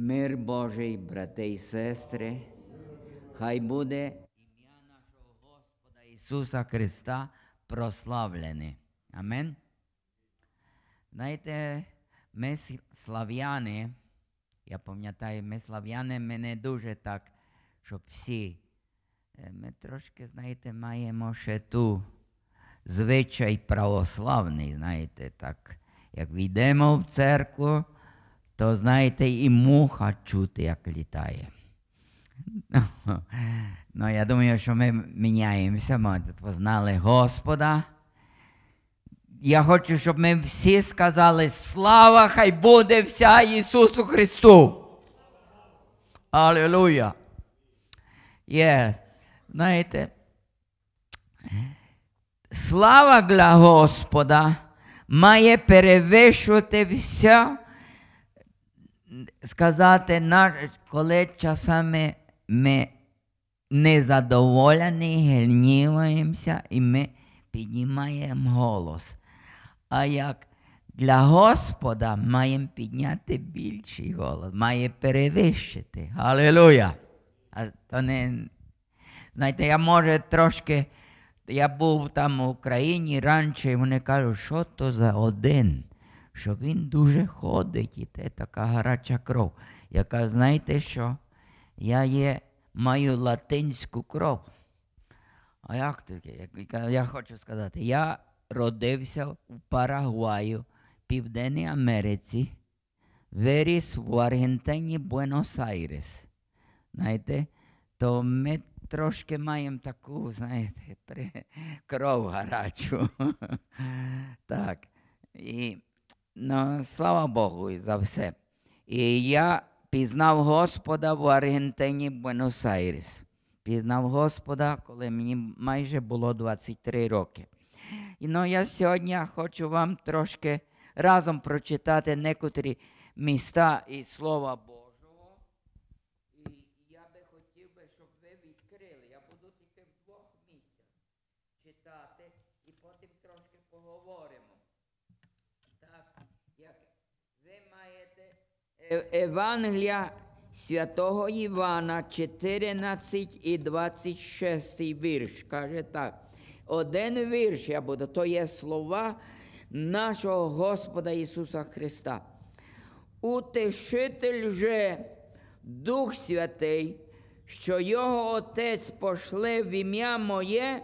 Мир Божий, брати і сестри, хай буде ім'я нашого Господа Ісуса Христа прославлене. Амен. Знаєте, ми слав'яни, я пам'ятаю, ми слав'яни, ми не дуже так, щоб всі. Е, ми трошки, знаєте, маємо ще ту звичай православний, знаєте, так, як війдемо в церкву то знаєте, і муха чути, як літає. Ну, ну я думаю, що ми міняємося, ми познали Господа. Я хочу, щоб ми всі сказали, слава хай буде вся Ісусу Христу. Аллилуйя. Є, знаєте, слава для Господа має перевищувати вся сказати, коли часами ми незадоволені, гніваємося і ми піднімаємо голос. А як для Господа маємо підняти більший голос, має перевищити. Алілуя! А то не, Знаєте, я може трошки, я був там в Україні раніше, і вони кажуть, що то за один що він дуже ходить, і те така гаряча кров, яка, знаєте, що я є, маю латинську кров. А як таке? Я хочу сказати, я родився в Парагваю, Південній Америці, виріс в Аргентині Буенос-Айрес. Знаєте, то ми трошки маємо таку, знаєте, кров гарячу. так. І ну, слава Богу за все. І я пізнав Господа в Аргентині Буенос Айрес. Пізнав Господа, коли мені майже було 23 роки. І ну, я сьогодні хочу вам трошки разом прочитати некоторі міста і слова Бога. Е-, Евангелія святого Івана, 14 і 26 вірш. Каже так. Один вірш я буду, то є слова нашого Господа Ісуса Христа. Утешитель же Дух Святий, що Його Отець пошле в ім'я Моє,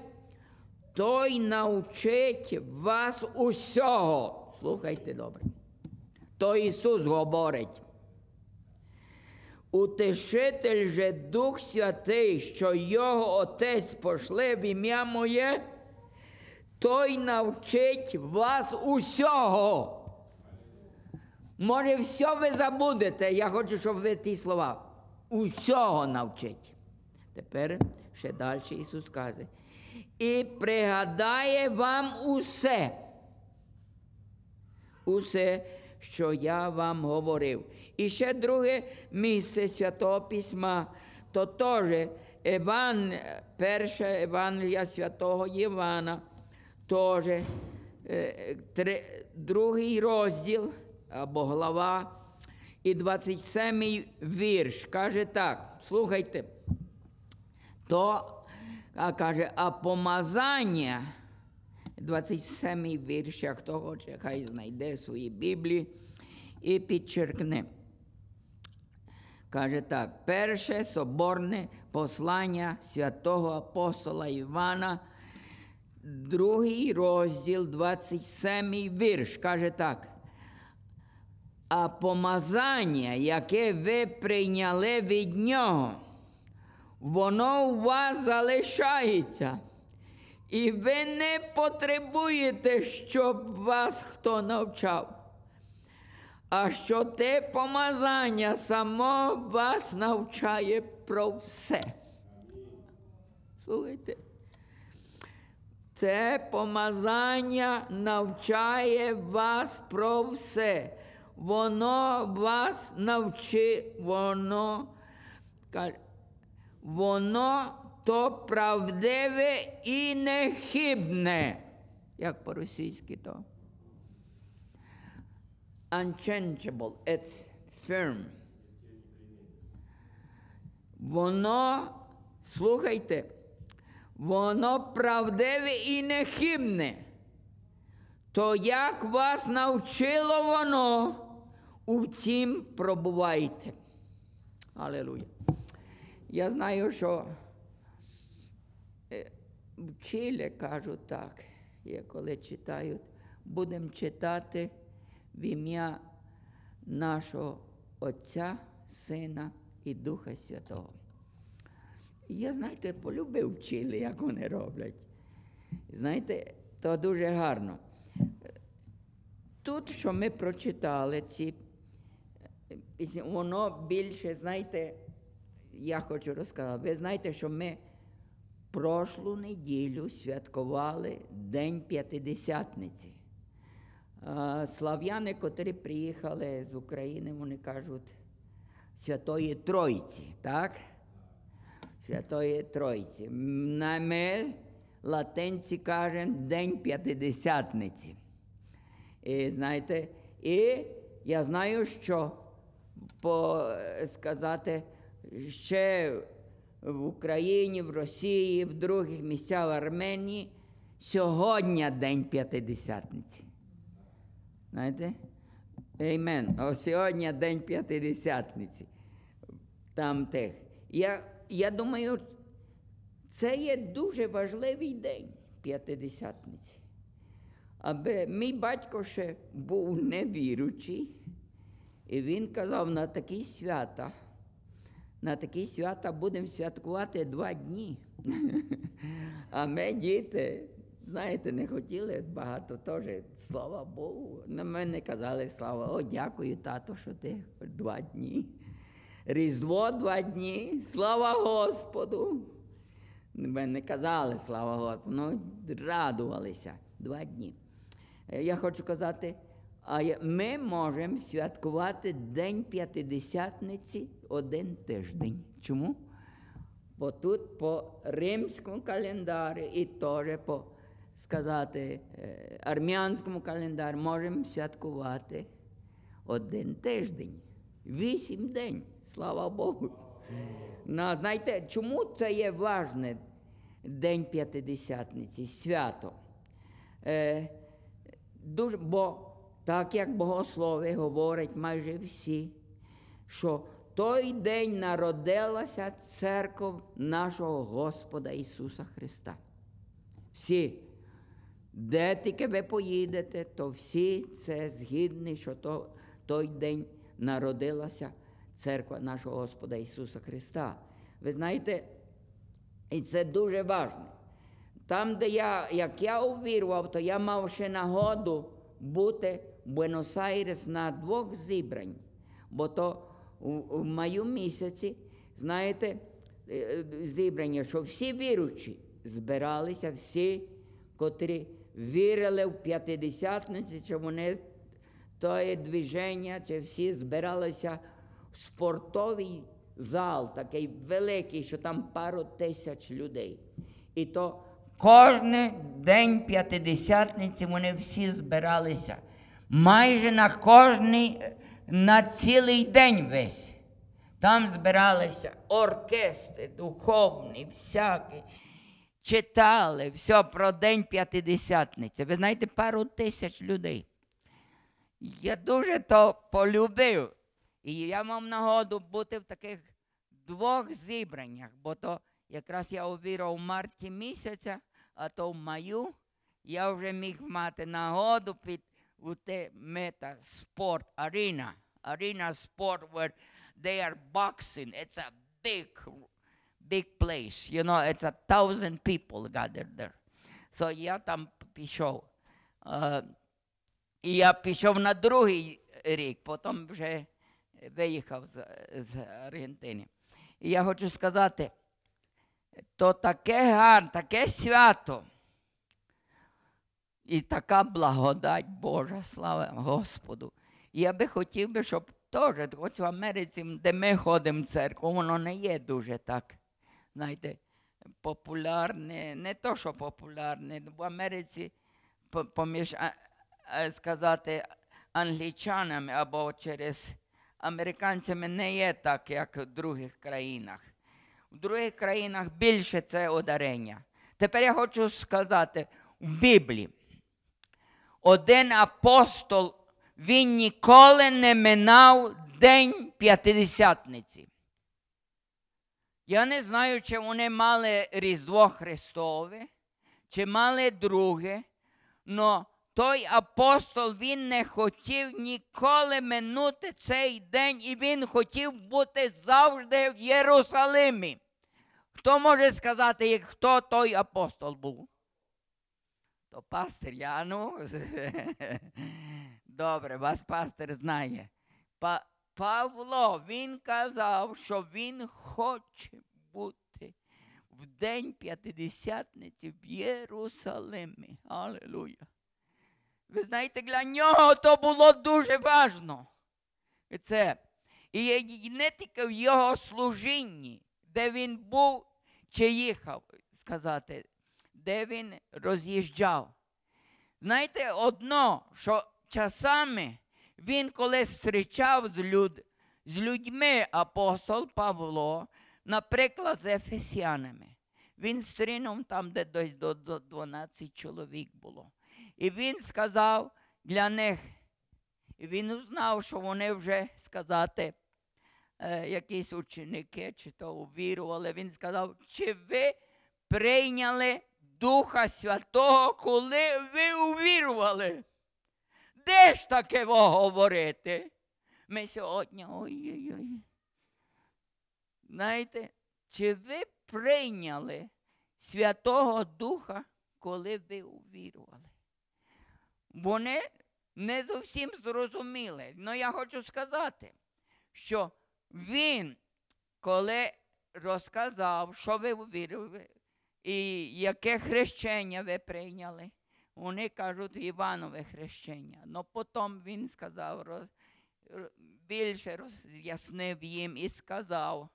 той навчить вас усього. Слухайте добре. То Ісус говорить. Утешитель же Дух Святий, що Його Отець пошле в ім'я моє, той навчить вас усього. Може, все ви забудете. Я хочу, щоб ви ті слова. Усього навчить. Тепер ще далі Ісус каже. І пригадає вам усе. Усе, що я вам говорив. І ще друге місце святого письма, то теж Еван, перша Евангелія святого Івана, теж е, другий розділ або глава і 27 вірш. Каже так, слухайте, то а каже, а помазання. 27 вірш. А хто хоче, хай знайде свої Біблії і підчеркне каже так: перше соборне послання святого апостола Івана, другий розділ, 27 вірш, каже так. А помазання, яке ви прийняли від нього, воно у вас залишається. І ви не потребуєте, щоб вас хто навчав а що те помазання само вас навчає про все. Слухайте. Це помазання навчає вас про все. Воно вас навчи, воно воно то правдиве і нехибне, як по-російськи то unchangeable, it's firm. Воно, слухайте, воно правдиве і нехибне. То як вас навчило воно, у цім пробувайте. Алілуя. Я знаю, що е, вчили, кажуть так, я коли читають, будемо читати в ім'я нашого Отця, Сина і Духа Святого. Я, знаєте, полюбив вчили, як вони роблять. Знаєте, то дуже гарно. Тут, що ми прочитали, ці, воно більше, знаєте, я хочу розказати, ви знаєте, що ми прошлу неділю святкували День П'ятидесятниці слав'яни, котрі приїхали з України, вони кажуть Святої Тройці, так? Святої Тройці. На ми латинці кажемо День П'ятидесятниці. І знаєте, і я знаю, що по, е, сказати, ще в Україні, в Росії, в других місцях в Арменії сьогодні День П'ятидесятниці. Знаєте? Еймен. О, сьогодні день п'ятидесятниці. Там тех. Я, я думаю, це є дуже важливий день п'ятидесятниці. Аби мій батько ще був невіручий, і він казав, на такі свята, на такі свята будемо святкувати два дні. А ми, діти, Знаєте, не хотіли багато теж. Слава Богу. На мене казали слава, о, дякую, тато, що ти два дні. Різдво два дні, слава Господу. мене казали, слава Господу. Ну, радувалися два дні. Е, я хочу казати, а ми можемо святкувати День П'ятидесятниці один тиждень. Чому? Бо тут по римському календарі і теж по сказати, е, армянському календарю можемо святкувати один тиждень, вісім день, слава Богу. На, знаєте, чому це є важне День П'ятидесятниці, свято? Е, дуже, Бо так як богослови говорять майже всі, що той день народилася церков нашого Господа Ісуса Христа. Всі де тільки ви поїдете, то всі це згідні, що то, той день народилася церква нашого Господа Ісуса Христа. Ви знаєте, і це дуже важливо. Там, де я, як я увірував, то я мав ще нагоду бути в Буенос-Айрес на двох зібрань, бо то в, в маю місяці, знаєте, е, е, зібрання, що всі віручі збиралися, всі, котрі вірили в п'ятидесятниці, чи вони тої движення, чи всі збиралися в спортовий зал, такий великий, що там пару тисяч людей. І то кожен день п'ятидесятниці вони всі збиралися. Майже на кожний, е, на цілий день весь. Там збиралися оркестри, духовні, всякі читали все про День П'ятидесятниці. Ви знаєте, пару тисяч людей. Я дуже то полюбив. І я мав нагоду бути в таких двох зібраннях, бо то якраз я увірив в марті місяця, а то в маю я вже міг мати нагоду під у те мета спорт арена. Arena спорт where they are boxing. It's a big big place. You know, it's a thousand people gathered there. So я там пішов. Е, і я пішов на другий рік, потім вже виїхав з, з Аргентини. І я хочу сказати, то таке гарне, таке свято. І така благодать Божа, слава Господу. я би хотів би, щоб теж, хоч в Америці, де ми ходимо в церкву, воно не є дуже так знаєте, популярне, не то, що популярне, в Америці поміж сказати англічанами або через американцями не є так, як в других країнах. В других країнах більше це ударення. Тепер я хочу сказати в Біблії. Один апостол він ніколи не минав день п'ятидесятниці. Я не знаю, чи вони мали Різдво Христове, чи мали друге, але той апостол він не хотів ніколи минути цей день, і він хотів бути завжди в Єрусалимі. Хто може сказати, хто той апостол був? То пастир я, ну, Добре, вас пастир знає. Павло, він казав, що він хоче бути в день п'ятидесятниці в Єрусалимі. Алілуя. Ви знаєте, для нього то було дуже важно. І це і не тільки в його служінні, де він був чи їхав, сказати, де він роз'їжджав. Знаєте, одно, що часами він коли зустрічав з, люд... з людьми апостол Павло, наприклад, з ефесянами. Він стрінув там, де десь до 12 чоловік було. І він сказав для них, і він узнав, що вони вже сказати, е, якісь ученики, чи то увірували. Він сказав, чи ви прийняли Духа Святого, коли ви увірували? де ж таке говорити? Ми сьогодні. ой-ой-ой. Знаєте, чи ви прийняли Святого Духа, коли ви увірували? Вони не зовсім зрозуміли. Але ну, я хочу сказати, що він, коли розказав, що ви увірували, і яке хрещення ви прийняли. Вони кажуть Іванове хрещення. Ну потім він сказав, роз, більше роз'яснив їм і сказав.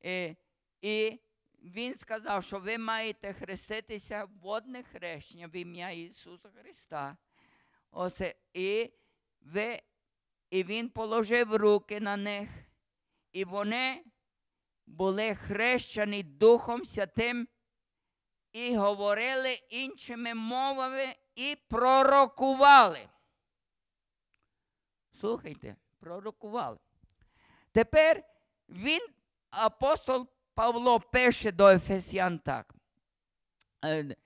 І, «Е, і він сказав, що ви маєте хреститися водне хрещення в ім'я Ісуса Христа. Оце, і, ви, і він положив руки на них, і вони були хрещені Духом Святим і говорили іншими мовами і пророкували. Слухайте, пророкували. Тепер він, апостол Павло, пише до Ефесян так. Е,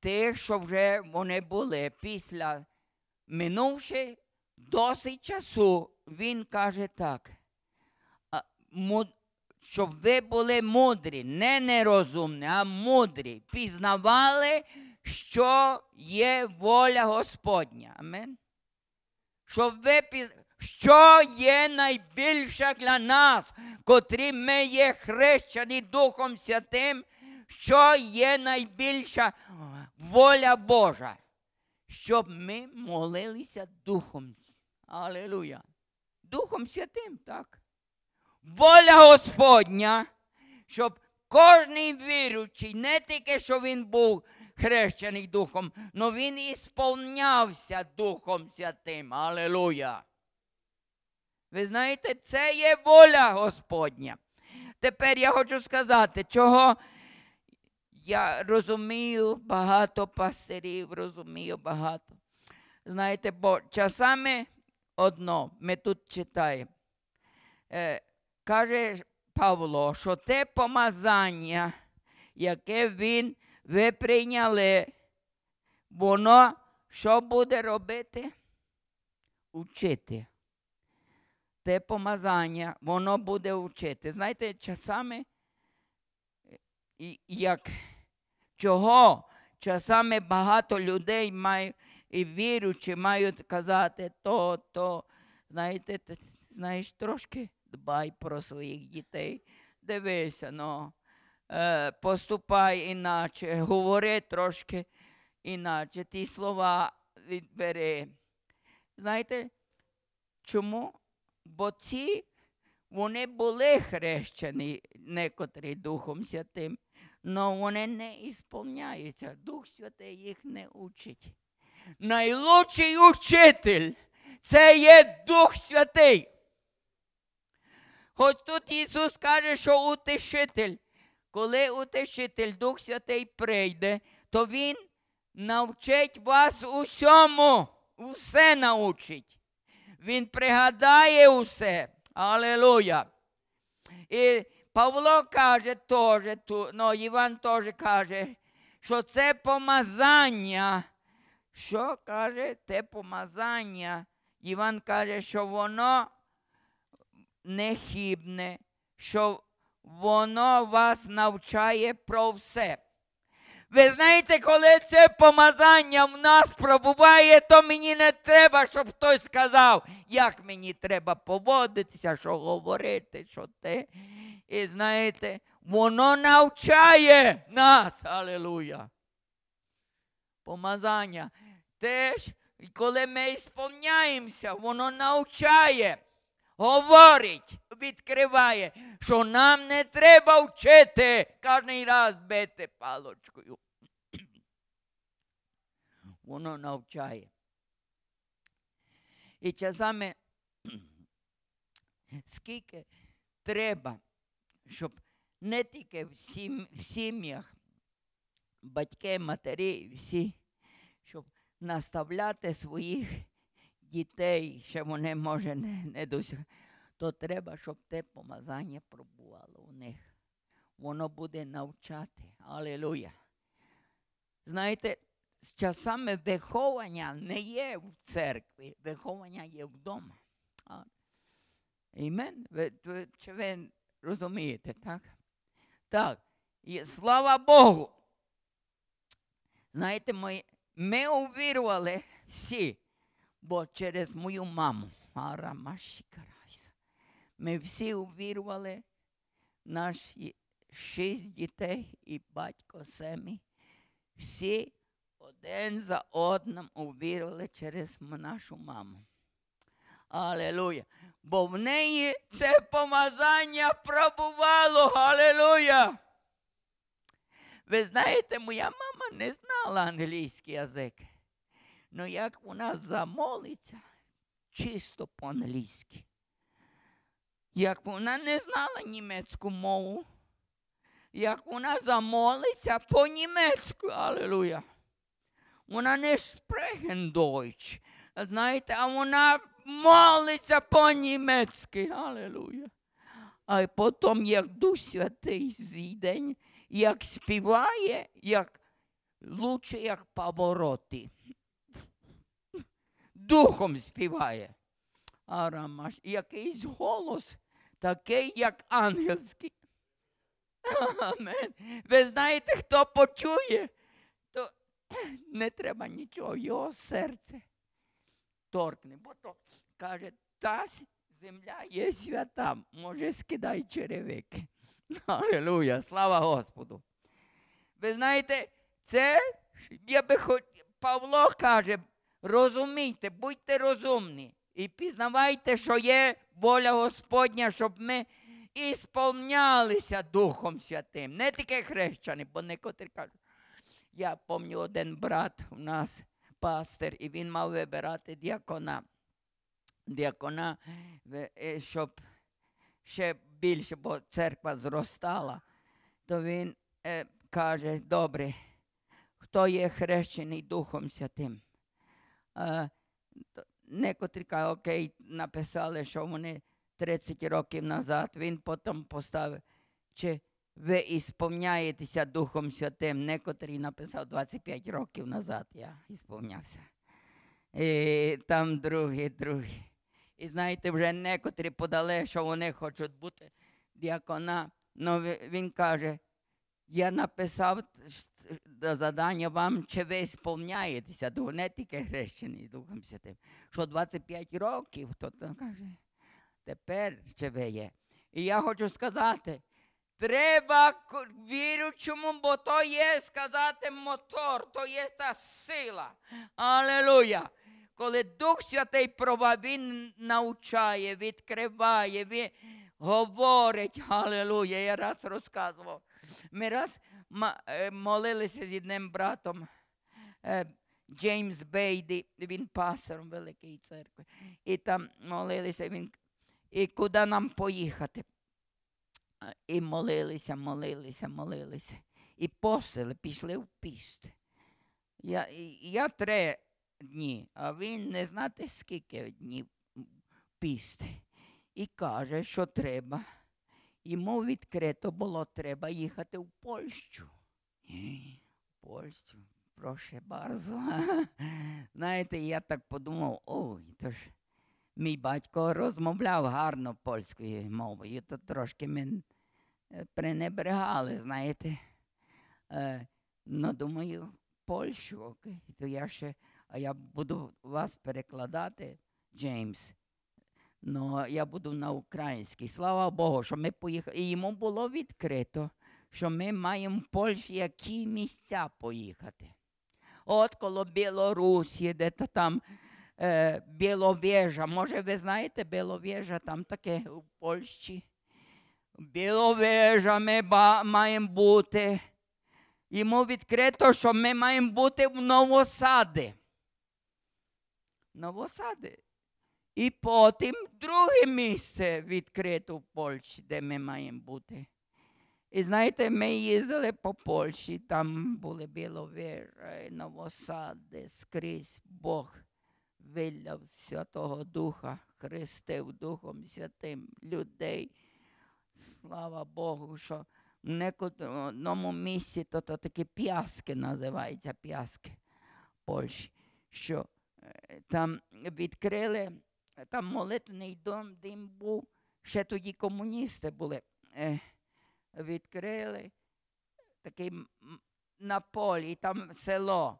Тих, що вже вони були після минувши досить часу, він каже так щоб ви були мудрі, не нерозумні, а мудрі, пізнавали, що є воля Господня. Амин. Щоб ви піз... Що є найбільше для нас, котрі ми є хрещені Духом Святим, що є найбільша воля Божа, щоб ми молилися Духом. Алілуя. Духом Святим, так воля Господня, щоб кожний віручий, не тільки що він був хрещений Духом, але він і сповнявся Духом Святим. Алелуя! Ви знаєте, це є воля Господня. Тепер я хочу сказати, чого я розумію багато пастирів, розумію багато. Знаєте, бо часами одно ми тут читаємо. Е, каже Павло, що те помазання, яке він ви прийняли, воно що буде робити? Учити. Те помазання, воно буде вчити. Знаєте, часами, як чого? Часами багато людей мають і віруючи, мають казати то, то, знаєте, знаєш, трошки дбай про своїх дітей. Дивися, ну, е, поступай іначе, говори трошки іначе, ті слова відбери. Знаєте, чому? Бо ці вони були хрещені некотрі Духом Святим, але вони не ісповняються. Дух Святий їх не учить. Найлучший учитель це є Дух Святий. Хоч тут Ісус каже, що утешитель. Коли утешитель Дух Святий прийде, то Він навчить вас усьому, усе научить. Він пригадає усе. Алелуя. І Павло каже, теж, ну, Іван теж каже, що це помазання. Що каже, те помазання? Іван каже, що воно нехібне, що воно вас навчає про все. Ви знаєте, коли це помазання в нас пробуває, то мені не треба, щоб хтось сказав, як мені треба поводитися, що говорити, що те. І знаєте, воно навчає нас. Алілуя. Помазання. Теж, коли ми ісповняємося, воно навчає говорить, відкриває, що нам не треба вчити кожен раз бити палочкою. Воно навчає. І часами скільки треба, щоб не тільки в, сім, в сім'ях, батьки, матері, всі, щоб наставляти своїх дітей, ще вони, може, не не досяг, то треба, щоб те помазання пробувало у них. Воно буде навчати. Алілуя. Знаєте, з часами виховання не є в церкві, виховання є вдома. Імен? чи ви розумієте, так? Так. І Слава Богу. Знаєте, ми, ми увірували всі бо через мою маму. Ми всі увірвали наші шість дітей і батько семі. Всі один за одним увірвали через нашу маму. Алелуя. Бо в неї це помазання пробувало. Алелуя. Ви знаєте, моя мама не знала англійський язик. Ну як вона замолиться чисто по-англійськи. Як вона не знала німецьку мову, як вона замолиться по-німецьку, алелуя. Вона не sprechen знаєте, а вона молиться по-німецьки, алелуя. А потім, як Дух Святий зійде, як співає, як лучше, як повороти духом співає. Арамаш, якийсь голос, такий, як ангельський. Амен. Ви знаєте, хто почує, то не треба нічого, його серце торкне. Бо то каже, та земля є свята, може, скидай черевики. Алілуя, слава Господу. Ви знаєте, це я би хоч Павло каже, Розумійте, будьте розумні і пізнавайте, що є воля Господня, щоб ми і сповнялися Духом Святим. Не тільки хрещені, бо некотрі кажуть. Я пам'ятаю один брат у нас, пастир, і він мав вибирати діакона, діакона, е, щоб ще більше, бо церква зростала, то він е, каже, добре, хто є хрещений Духом Святим некотрі кажуть, окей, написали, що вони 30 років назад, він потім поставив, чи ви сповняєтеся Духом Святим, некотрий написав 25 років назад, я ісповнявся. І там другі, другі. І знаєте, вже некотрі подали, що вони хочуть бути діакона. але ну, він каже, я написав Е, задання вам, чи ви сповняєтеся, то не тільки хрещений Духом Святим. Що 25 років, то, то каже, тепер чи ви є. І я хочу сказати, треба вірючому, бо то є сказати мотор, то є та сила. Алелуя! Коли Дух Святий прова, Він навчає, відкриває, він говорить, Алелуя! Я раз розказував. Ми раз Е, молилися з одним братом е, Джеймс Бейді, він пастором Великої церкви. І там молилися, він, і куди нам поїхати. І молилися, молилися, молилися. І постили, пішли в піст. Я я три дні, а він не знати, скільки днів піст. І каже, що треба йому відкрито було треба їхати в Польщу. Польщу, прошу барзу. Знаєте, я так подумав, ой, то ж мій батько розмовляв гарно польською мовою, то трошки мене пренебрегали, знаєте. Е, ну, думаю, Польщу, окей, то я ще, а я буду вас перекладати, Джеймс. Ну, я буду на українській. Слава Богу, що ми поїхали. І йому було відкрито, що ми маємо в Польщі які місця поїхати. От коло Білорусі, де то там е, Біловежа. Може, ви знаєте, Біловежа там таке у Польщі. Біловежа ми маємо бути. Йому відкрито, що ми маємо бути в новосади. Новосади. І потім друге місце відкрито в Польщі, де ми маємо бути. І знаєте, ми їздили по Польщі, там були біловіри, новосади, скрізь Бог виляв Святого Духа, хрестив Духом Святим людей. Слава Богу, що в некодному місці то, то такі п'яски називаються п'яски Польщі, що е, там відкрили. Е, там молитвний дом, дим був, ще тоді комуністи були. Е, відкрили такий на полі, там село.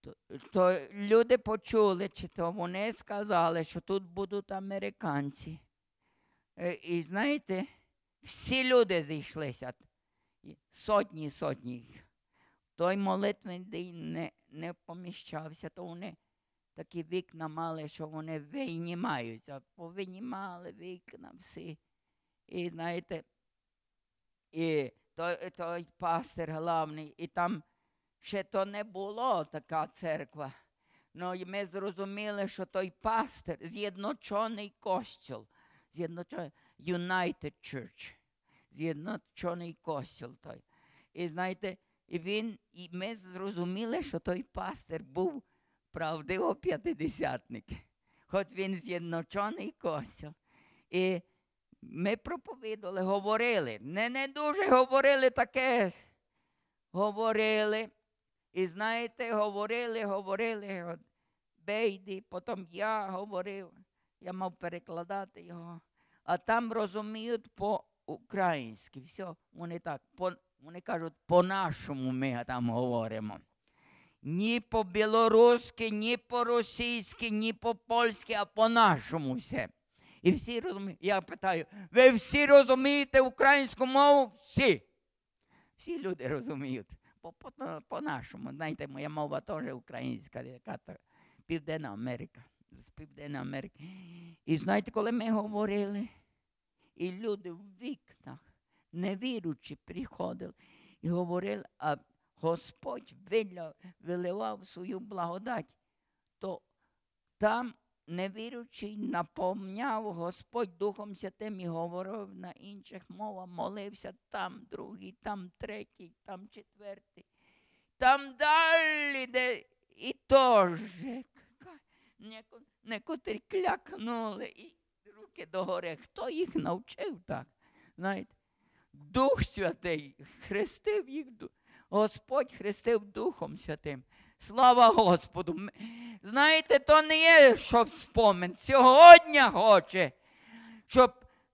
То, то люди почули, чи то вони сказали, що тут будуть американці. Е, і знаєте, всі люди зійшлися, сотні, сотні. Той молитвий день не, не поміщався, то вони такі вікна мали, що вони вийнімаються. Повинімали вікна всі. І знаєте, і той, той пастир главний, і там ще то не було така церква. Ну і ми зрозуміли, що той пастир з'єдночений костіл, з'єдночений United Church, з'єдночений костюл той. І знаєте, і він, і ми зрозуміли, що той пастир був правдиво п'ятидесятник, хоч він з'єдночений костял. І ми проповідали, говорили. Не не дуже говорили таке. Говорили. І знаєте, говорили, говорили. От Бейді, потім я говорив, я мав перекладати його. А там розуміють по-українськи. Все, вони так, по, вони кажуть, по-нашому ми там говоримо. Ні по-білоруськи, ні по-російськи, ні по-польськи, а по-нашому все. І всі розуміють, я питаю, ви всі розумієте українську мову? Всі. Всі люди розуміють. По-нашому. Знаєте, моя мова теж українська, яка Південна Америка. З Південної Америки. І знаєте, коли ми говорили, і люди в вікнах, не віруючи, приходили і говорили, а Господь виливав свою благодать, то там невіручий наповняв Господь Духом Святим і говорив на інших мовах, молився там другий, там третій, там четвертий, там далі де і теж. Некотрі клякнули і руки гори. Хто їх навчив так? Знаєте, Дух Святий хрестив їх. Господь хрестив Духом Святим. Слава Господу! Знаєте, то не є, що спомин. Сьогодні хоче, щоб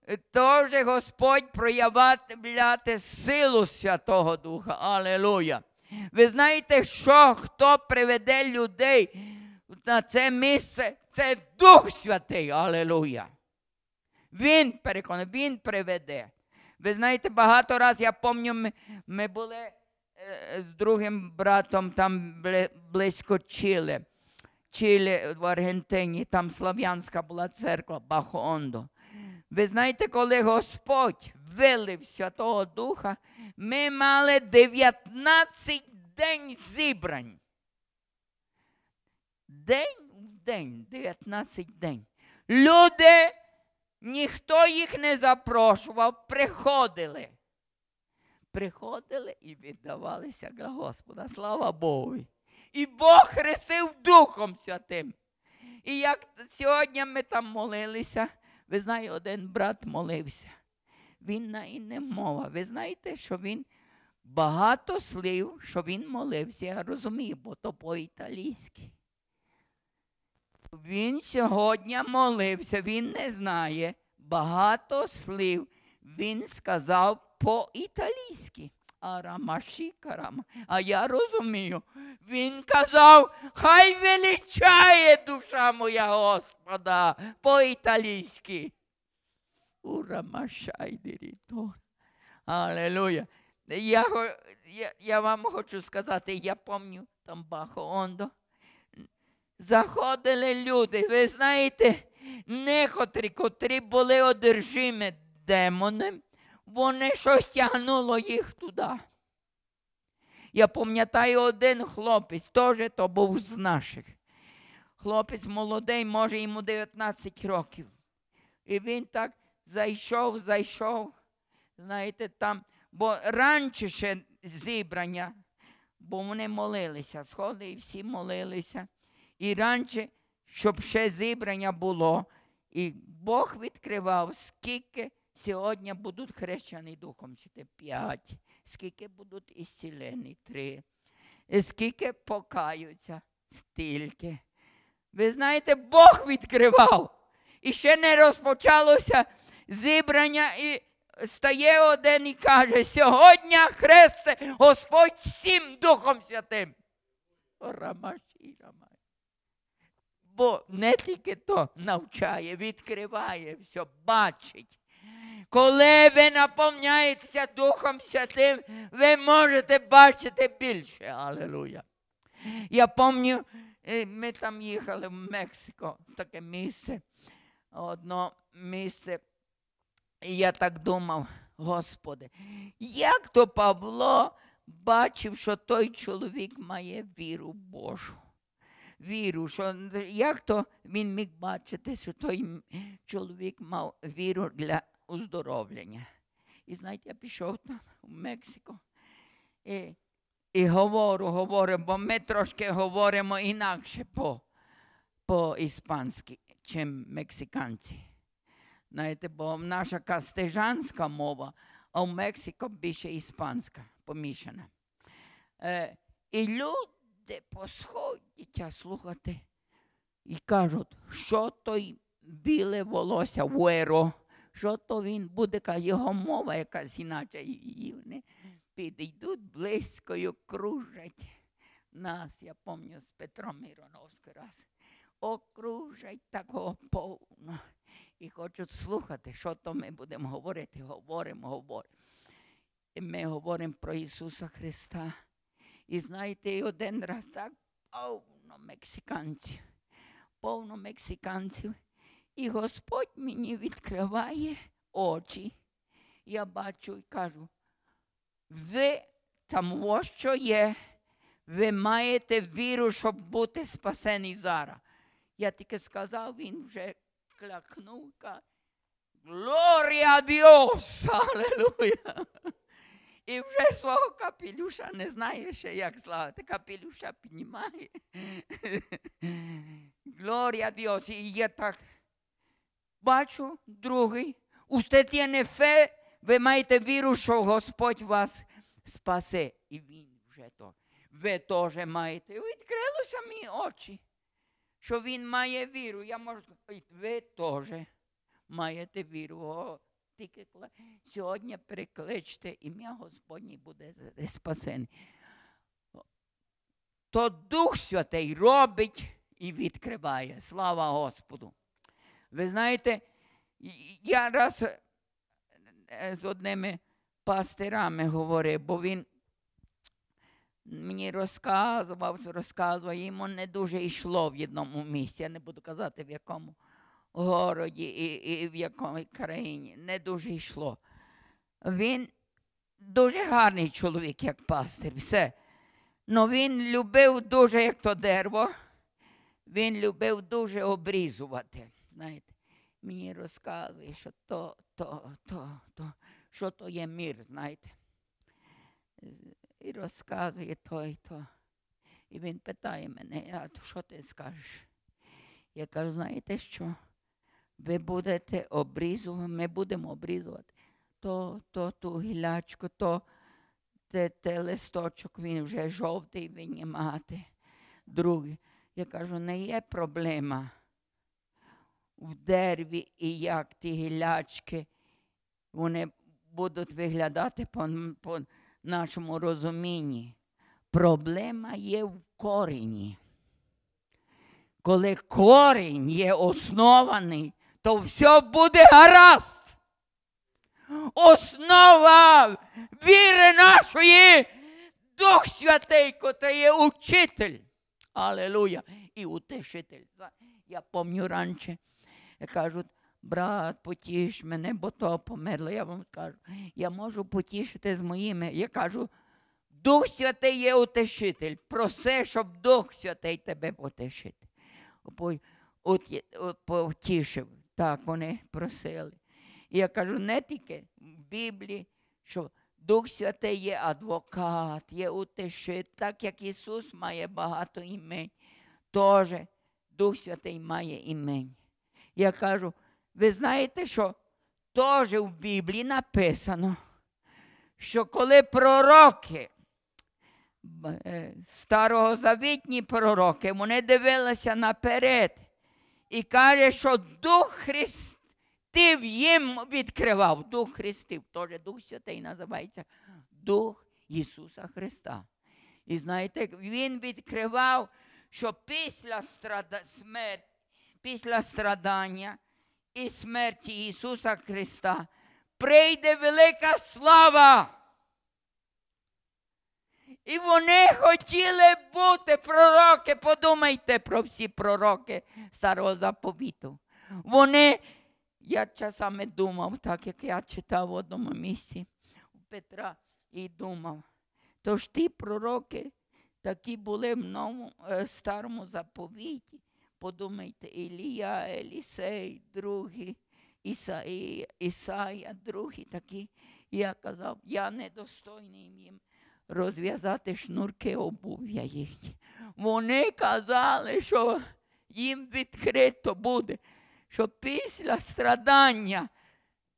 е, теж Господь проявляти силу Святого Духа. Алелуя! Ви знаєте, що хто приведе людей на це місце? Це Дух Святий. Алелуя! Він переконає, він приведе. Ви знаєте, багато разів я пам'ятаю, ми, ми були. Е, з другим братом там близько Чили. Чилі в Аргентині, там Слав'янська була церква, Бахондо. Ви знаєте, коли Господь вилив Святого Духа, ми мали 19 день зібрань. День в день, 19 день. Люди, ніхто їх не запрошував, приходили приходили і віддавалися для Господа. Слава Богу. І Бог хрестив Духом Святим. І як сьогодні ми там молилися, ви знаєте, один брат молився. Він на інне мова. Ви знаєте, що він багато слів, що він молився. Я розумію, бо то по-італійськи. Він сьогодні молився, він не знає багато слів. Він сказав по-італійськи. Арамашікарам. А я розумію. Він казав, хай величає душа моя Господа по-італійськи. Урамашай Алелуя. Я, я, я вам хочу сказати, я пам'ятаю там Ондо. Заходили люди, ви знаєте, некотрі, котрі були одержимі демонами, вони щось тягнуло їх туди. Я пам'ятаю один хлопець, теж то був з наших. Хлопець молодий, може йому 19 років. І він так зайшов, зайшов, знаєте, там, бо раніше ще зібрання, бо вони молилися, сходи і всі молилися. І раніше, щоб ще зібрання було. І Бог відкривав, скільки Сьогодні будуть хрещені Духом Святим п'ять, скільки будуть ісцілені три, скільки покаються стільки. Ви знаєте, Бог відкривав. І ще не розпочалося зібрання, і стає один і каже, сьогодні хресте Господь всім Духом Святим. Бо не тільки то навчає, відкриває все, бачить. Коли ви наповняєтеся Духом Святим, ви можете бачити більше. Алілуя. Я пам'ятаю, е, ми там їхали в Мексико, таке місце, одно місце. І я так думав, Господи, як то Павло бачив, що той чоловік має віру Божу. Віру, що як то він міг бачити, що той чоловік мав віру для уздоровлення. І знаєте, я пішов там в Мексику і і говорю, говорю, бо ми трошки говоримо інакше по по-іспанськи, чим мексиканці. Знаєте, бо наша кастижанська мова, а в Мексику більше іспанська помішана. Е, І люди посходять слухати і кажуть, що той біле волосся, уеро що то він буде, його мова якась іначе її вони підійдуть близькою, кружать нас, я пам'ятаю, з Петром Мироновським раз. Окружать такого повно. І хочуть слухати, що то ми будемо говорити. Говоримо, говоримо. І Ми говоримо про Ісуса Христа. І знаєте, один раз так повно мексиканців, повно мексиканців. І Господь мені відкриває очі. Я бачу і кажу, ви там ось що є, ви маєте віру, щоб бути спасені зараз. Я тільки сказав, він вже клякнув каже, Глорія Діос! Алелуя! І вже свого капілюша не знає ще, як славити. Капілюша піднімає. Глорія Діос! І є так бачу, другий. Усте тіне фе, ви маєте віру, що Господь вас спасе. І він вже то. Ви теж маєте. Відкрилося мені очі, що він має віру. Я можу сказати, ви теж маєте віру. О, тільки Сьогодні прикличте ім'я Господнє буде спасене. То Дух Святий робить і відкриває. Слава Господу! Ви знаєте, я раз е, е, з одними пастирами говорив, бо він мені розказував, розказував, йому не дуже йшло в одному місці. Я не буду казати, в якому городі і, і в якому країні. Не дуже йшло. Він дуже гарний чоловік, як пастир, все. Но він любив дуже, як то дерево, він любив дуже обрізувати знаєте, мені розказує, що то, то, то, то, що то є мир, знаєте. І розказує то і то. І він питає мене, а що ти скажеш? Я кажу, знаєте що? Ви будете обрізувати, ми будемо обрізувати то, то, ту гілячку, то те, те листочок, він вже жовтий, винімати є Другий. Я кажу, не є проблема в дереві і як ті гілячки, вони будуть виглядати по, по нашому розумінні. Проблема є в корені. Коли корінь є оснований, то все буде гаразд. Основа віри нашої Дух Святий, котрий є учитель. Алелуя. І утешитель. Я пам'ятаю раніше, та кажуть, брат, потіш мене, бо то померло. Я вам кажу, я можу потішити з моїми. Я кажу, Дух Святий є утешитель. Проси, щоб Дух Святий тебе потішити. От, от, потішив. Так вони просили. І я кажу, не тільки в Біблії, що Дух Святий є адвокат, є утешитель, так як Ісус має багато імень, теж Дух Святий має імень. Я кажу, ви знаєте, що теж в Біблії написано, що коли пророки, е, старогозавітні пророки, вони дивилися наперед і каже, що Дух Христів їм відкривав. Дух Христів, теж Дух Святий називається Дух Ісуса Христа. І знаєте, Він відкривав, що після страда... смерті після страдання і смерті Ісуса Христа прийде велика слава. І вони хотіли бути пророки. Подумайте про всі пророки старого заповіту. Вони, я часами думав, так як я читав в одному місці у Петра і думав. то ж ті пророки такі були в новому, е, старому заповіті. Подумайте, Ілія, Елісей, другі, Ісаї, Ісая, другі такі. Я казав, я недостойний їм розв'язати шнурки обув'я їхні. Вони казали, що їм відкрито буде, що після страдання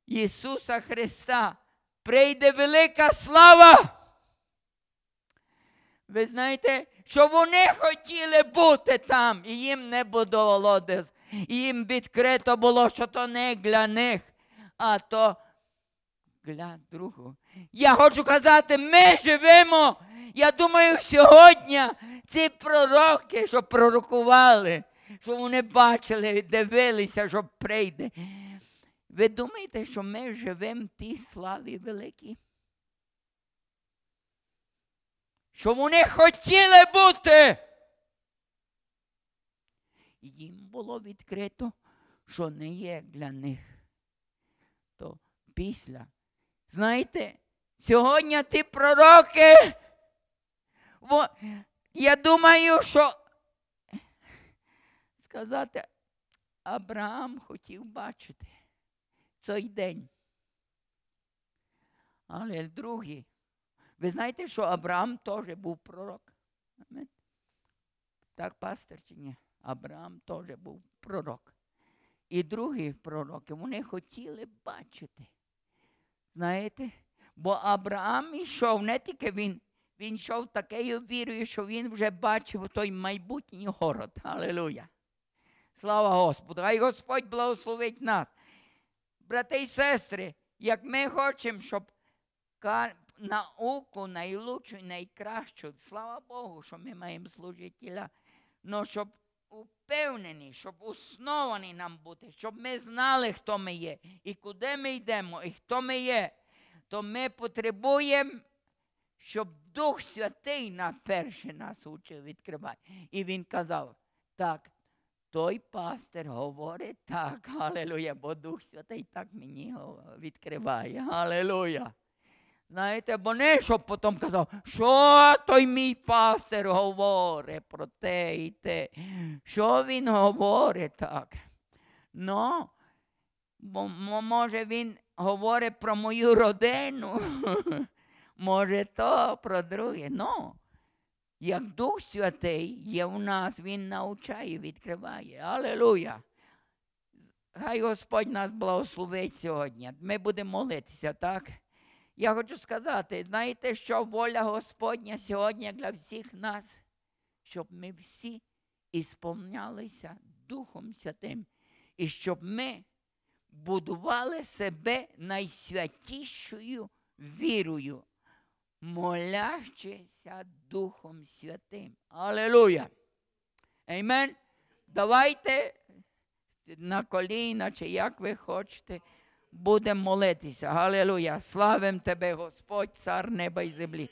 Ісуса Христа прийде велика слава. Ви знаєте, що вони хотіли бути там, і їм не було де. Їм відкрито було, що то не для них, а то для другого. Я хочу казати, ми живемо. Я думаю, сьогодні ці пророки, що пророкували, що вони бачили, дивилися, що прийде. Ви думаєте, що ми живемо в тій славі великій? що вони хотіли бути. їм було відкрито, що не є для них. То після. Знаєте, сьогодні ті пророки. Бо я думаю, що сказати, Абрам хотів бачити цей день. Але другі. Ви знаєте, що Абрам теж був пророк? Амін? Так, пастор чи ні? Авраам теж був пророк. І другі пророки вони хотіли бачити. Знаєте? Бо Абрам йшов, не тільки він, він йшов такою вірою, що він вже бачив той майбутній город. Алілуя. Слава Господу! Хай Господь благословить нас. Брати і сестри, як ми хочемо, щоб науку найлучшу і найкращу. Слава Богу, що ми маємо служителя, але ну, щоб упевнені, щоб основані нам бути, щоб ми знали, хто ми є, і куди ми йдемо, і хто ми є, то ми потребуємо, щоб Дух Святий на перше нас учив відкривати. І він казав, так, той пастир говорить так, Галилуя, бо Дух Святий так мені відкриває. Галилуя. Знаєте, бо не щоб потім казав, що той мій пастир говорить про те і те, що він говорить так. Ну, бо може він говорить про мою родину, може то, про друге. Ну, як Дух Святий є в нас, Він навчає, відкриває. Алелуя! Хай Господь нас благословить сьогодні. Ми будемо молитися, так? Я хочу сказати, знаєте, що воля Господня сьогодні для всіх нас, щоб ми всі ісповнялися Духом Святим, і щоб ми будували себе найсвятішою вірою, молящися Духом Святим. Алелуя! Еймен. Давайте на коліна, чи як ви хочете будемо молитися. Галилуя! Славим Тебе, Господь, Цар неба і землі.